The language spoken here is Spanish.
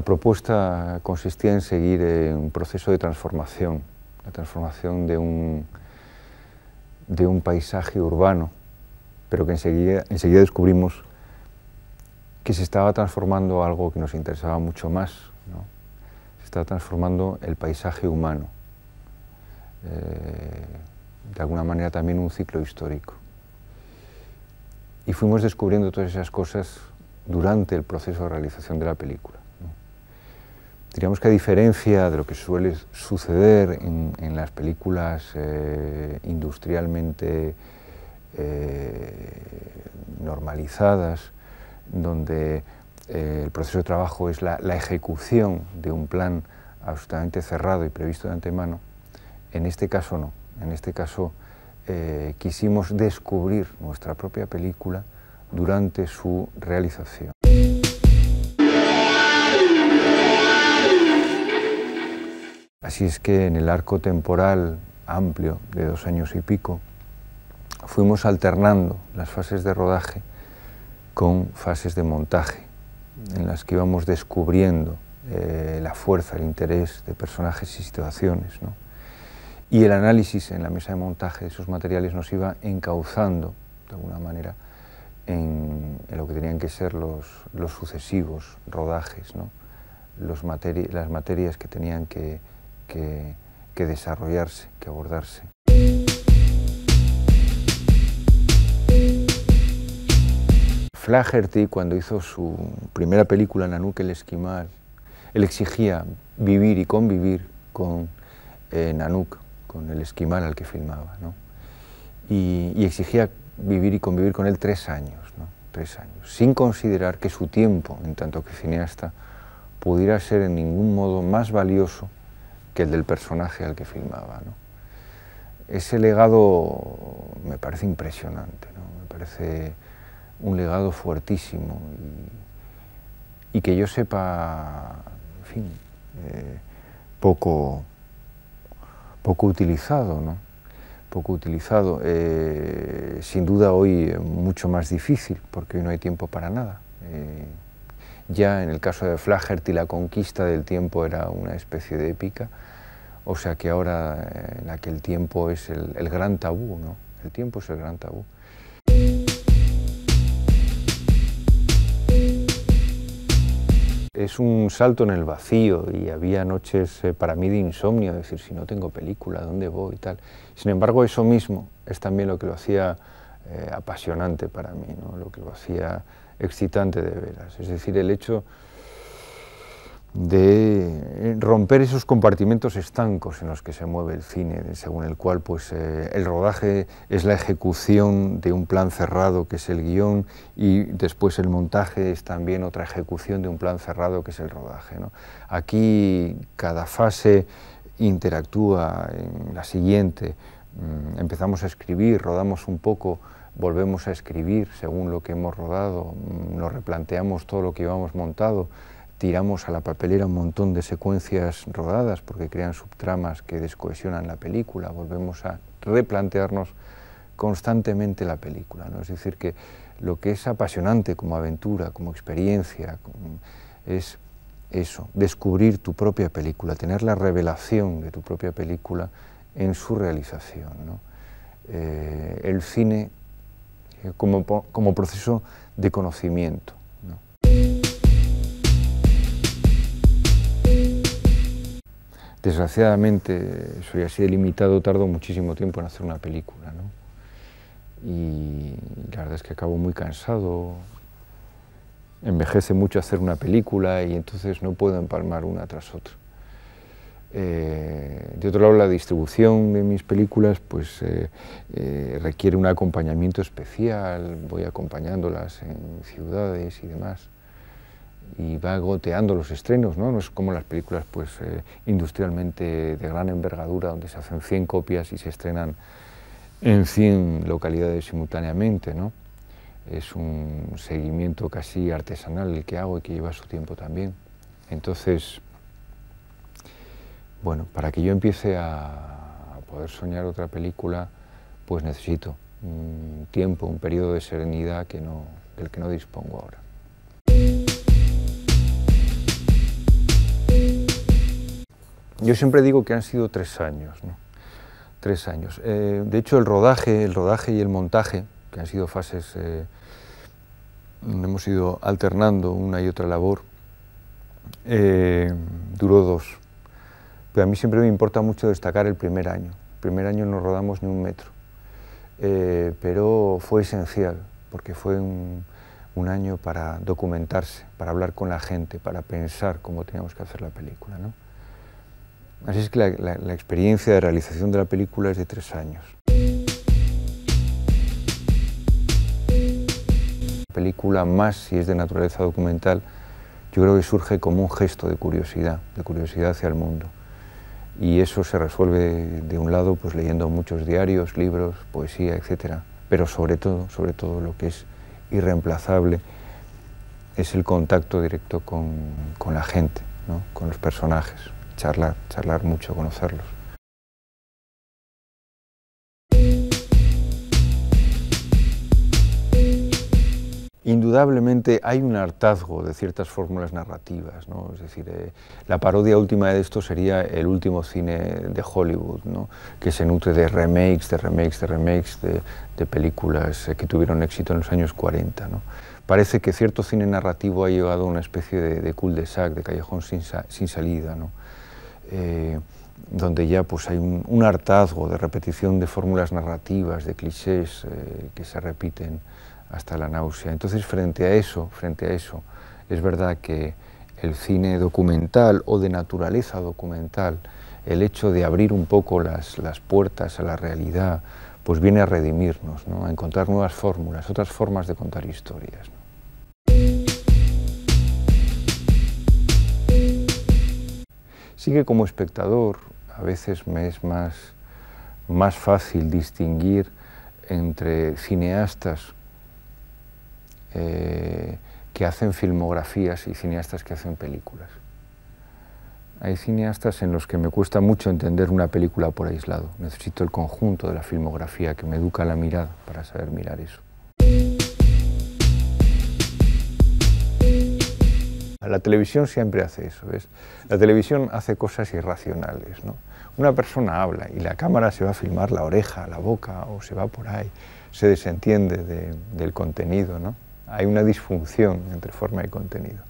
La propuesta consistía en seguir un proceso de transformación, la transformación de un, de un paisaje urbano, pero que enseguida, descubrimos que se estaba transformando algo que nos interesaba mucho más. Se estaba transformando el paisaje humano, eh, de alguna manera también un ciclo histórico. Y fuimos descubriendo todas esas cosas durante el proceso de realización de la película diríamos que a diferencia de lo que suele suceder en, las películas eh, industrialmente eh, normalizadas, donde eh, el proceso de trabajo es la, ejecución de un plan absolutamente cerrado y previsto de antemano, en este caso no. En este caso quisimos descubrir nuestra propia película durante su realización. Así es que en el arco temporal amplio de dos años y pico, fuimos alternando las fases de rodaje con fases de montaje, en las que íbamos descubriendo eh, la fuerza, el interés de personajes y situaciones. Y el análisis en la mesa de montaje de esos materiales nos iba encauzando, de alguna manera, en, lo que tenían que ser los, sucesivos rodajes, las materias que tenían que, que, desarrollarse, que abordarse. Flaherty, cuando hizo su primera película, Nanuk el Esquimal, él exigía vivir y convivir con eh, con el esquimal al que filmaba, ¿no? y, y, exigía vivir y convivir con él tres años, ¿no? tres años, sin considerar que su tiempo, en tanto que cineasta, pudiera ser en ningún modo más valioso el del personaje al que filmaba. Ese legado me parece impresionante, me parece un legado fuertísimo y, que yo sepa, en fin, eh, poco, poco utilizado, poco utilizado, eh, sin duda hoy mucho más difícil porque hoy no hay tiempo para nada. Eh, ya en el caso de Flaherty la conquista del tiempo era una especie de épica, o sea que ahora eh, en aquel tiempo es el, gran tabú, ¿no? El tiempo es el gran tabú. es un salto en el vacío y había noches eh, para mí de insomnio, decir, si no tengo película, ¿dónde voy y tal? Sin embargo, eso mismo es también lo que lo hacía eh, apasionante para mí, ¿no? lo que lo hacía excitante de veras. Es decir, el hecho de eh, romper esos compartimentos estancos en los que se mueve el cine, según el cual pues, eh, el rodaje es la ejecución de un plan cerrado que es el guión y después el montaje es también otra ejecución de un plan cerrado que es el rodaje. Aquí cada fase interactúa en la siguiente, mm, empezamos a escribir, rodamos un poco, volvemos a escribir según lo que hemos rodado, mm, nos replanteamos todo lo que íbamos montado, tiramos a la papelera un montón de secuencias rodadas porque crean subtramas que descohesionan la película, volvemos a replantearnos constantemente la película. Es decir, que lo que es apasionante como aventura, como experiencia, es eso, descubrir tu propia película, tener la revelación de tu propia película en su realización. Eh, el cine como, como proceso de conocimiento. Desgraciadamente, soy así limitado... tardo muchísimo tiempo en hacer una película. Y la verdad es que acabo muy cansado, envejece mucho hacer una película y entonces no puedo empalmar una tras otra. Eh, de otro lado, la distribución de mis películas pues, eh, eh, requiere un acompañamiento especial, voy acompañándolas en ciudades y demás, y va goteando los estrenos, ¿no? es como las películas pues, industrialmente de gran envergadura, donde se hacen 100 copias y se estrenan en 100 localidades simultáneamente. ¿no? Es un seguimiento casi artesanal el que hago y que lleva su tiempo también. Entonces, bueno, para que yo empiece a poder soñar otra película, pues necesito un tiempo, un periodo de serenidad que no, del que no dispongo ahora. Yo siempre digo que han sido tres años, Tres años. Eh, de hecho, el rodaje, el rodaje y el montaje, que han sido fases, eh, hemos ido alternando una y otra labor, eh, duró dos, pero a mí siempre me importa mucho destacar el primer año. El primer año no rodamos ni un metro, eh, pero fue esencial, porque fue un, año para documentarse, para hablar con la gente, para pensar cómo teníamos que hacer la película. ¿no? Así es que la, experiencia de realización de la película es de tres años. La película, más si es de naturaleza documental, yo creo que surge como un gesto de curiosidad, de curiosidad hacia el mundo y eso se resuelve de un lado pues leyendo muchos diarios, libros, poesía, etcétera, pero sobre todo, sobre todo lo que es irreemplazable es el contacto directo con, la gente, ¿no? con los personajes, charlar, charlar mucho, conocerlos. Indudablemente hay un hartazgo de ciertas fórmulas narrativas, es decir, eh, la parodia última de esto sería el último cine de Hollywood, que se nutre de remakes, de remakes, de remakes de, películas eh, que tuvieron éxito en los años 40. Parece que cierto cine narrativo ha llegado a una especie de, cul-de-sac, de callejón sin, salida, eh, donde ya pues, hay un hartazgo de repetición de fórmulas narrativas, de clichés que se repiten hasta la náusea. Entonces, frente a eso, frente a eso, es verdad que el cine documental o de naturaleza documental, el hecho de abrir un poco las, puertas a la realidad, pues viene a redimirnos, ¿no? a encontrar nuevas fórmulas, otras formas de contar historias. Sí que como espectador a veces me es más, más fácil distinguir entre cineastas eh, que hacen filmografías y cineastas que hacen películas. Hay cineastas en los que me cuesta mucho entender una película por aislado. Necesito el conjunto de la filmografía que me educa la mirada para saber mirar eso. La televisión siempre hace eso. ¿ves? La televisión hace cosas irracionales. ¿no? Una persona habla y la cámara se va a filmar la oreja, la boca o se va por ahí. Se desentiende del contenido. ¿no? hay una disfunción entre forma y contenido.